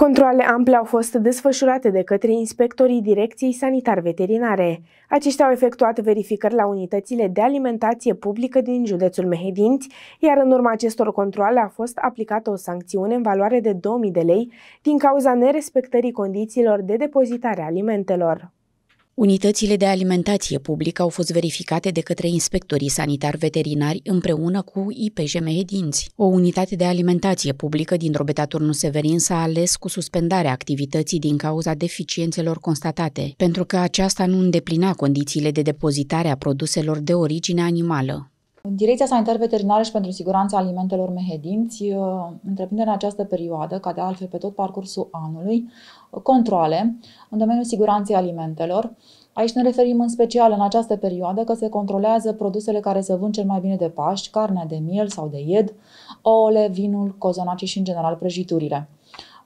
Controle ample au fost desfășurate de către inspectorii Direcției Sanitar-Veterinare. Aceștia au efectuat verificări la unitățile de alimentație publică din județul Mehedinți, iar în urma acestor controle a fost aplicată o sancțiune în valoare de 2000 de lei din cauza nerespectării condițiilor de depozitare a alimentelor. Unitățile de alimentație publică au fost verificate de către inspectorii sanitari veterinari împreună cu IPJM Mehedinți. O unitate de alimentație publică din Drobeta Turnu Severin s-a ales cu suspendarea activității din cauza deficiențelor constatate, pentru că aceasta nu îndeplina condițiile de depozitare a produselor de origine animală. Direcția Sanitar Veterinară și pentru Siguranța Alimentelor Mehedinți uh, întreprinde în această perioadă, ca de altfel pe tot parcursul anului, uh, controle în domeniul siguranței alimentelor. Aici ne referim în special în această perioadă că se controlează produsele care se vând cel mai bine de Paști, carnea de miel sau de ied, ouăle, vinul, cozonacii și în general prăjiturile.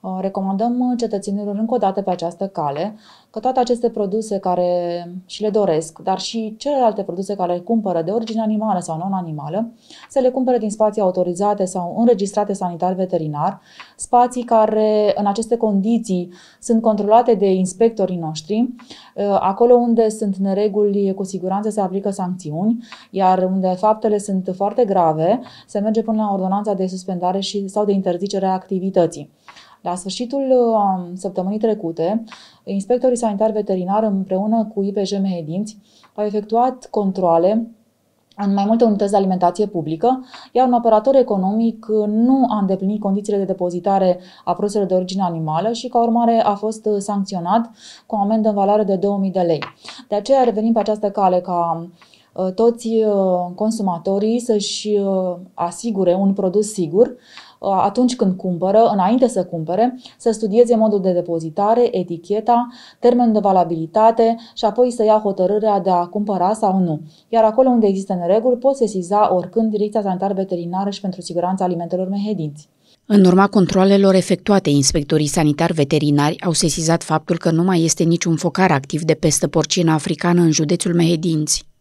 Uh, recomandăm cetățenilor încă o dată pe această cale că toate aceste produse care și le doresc, dar și celelalte produse care le cumpără de origine animală sau non-animală, să le cumpere din spații autorizate sau înregistrate sanitar-veterinar, spații care în aceste condiții sunt controlate de inspectorii noștri, uh, acolo unde sunt nereguli cu siguranță se aplică sancțiuni, iar unde faptele sunt foarte grave, se merge până la ordonanța de suspendare și, sau de interzicere a activității. La sfârșitul um, săptămânii trecute, inspectorii sanitari veterinari împreună cu IPJ Mehedinți au efectuat controle în mai multe unități de alimentație publică, iar un operator economic nu a îndeplinit condițiile de depozitare a produselor de origine animală și, ca urmare, a fost sancționat cu o amendă în valoare de 2000 de lei. De aceea revenim pe această cale ca uh, toți uh, consumatorii să-și uh, asigure un produs sigur Uh, atunci când cumpără, înainte să cumpere, să studieze modul de depozitare, eticheta, termenul de valabilitate și apoi să ia hotărârea de a cumpăra sau nu. Iar acolo unde există nereguli, pot sesiza oricând Direcția Sanitar Veterinară și pentru Siguranța Alimentelor Mehedinți. În urma controlelor efectuate, inspectorii sanitari veterinari au sesizat faptul că nu mai este niciun focar activ de pestă porcină africană în județul Mehedinți.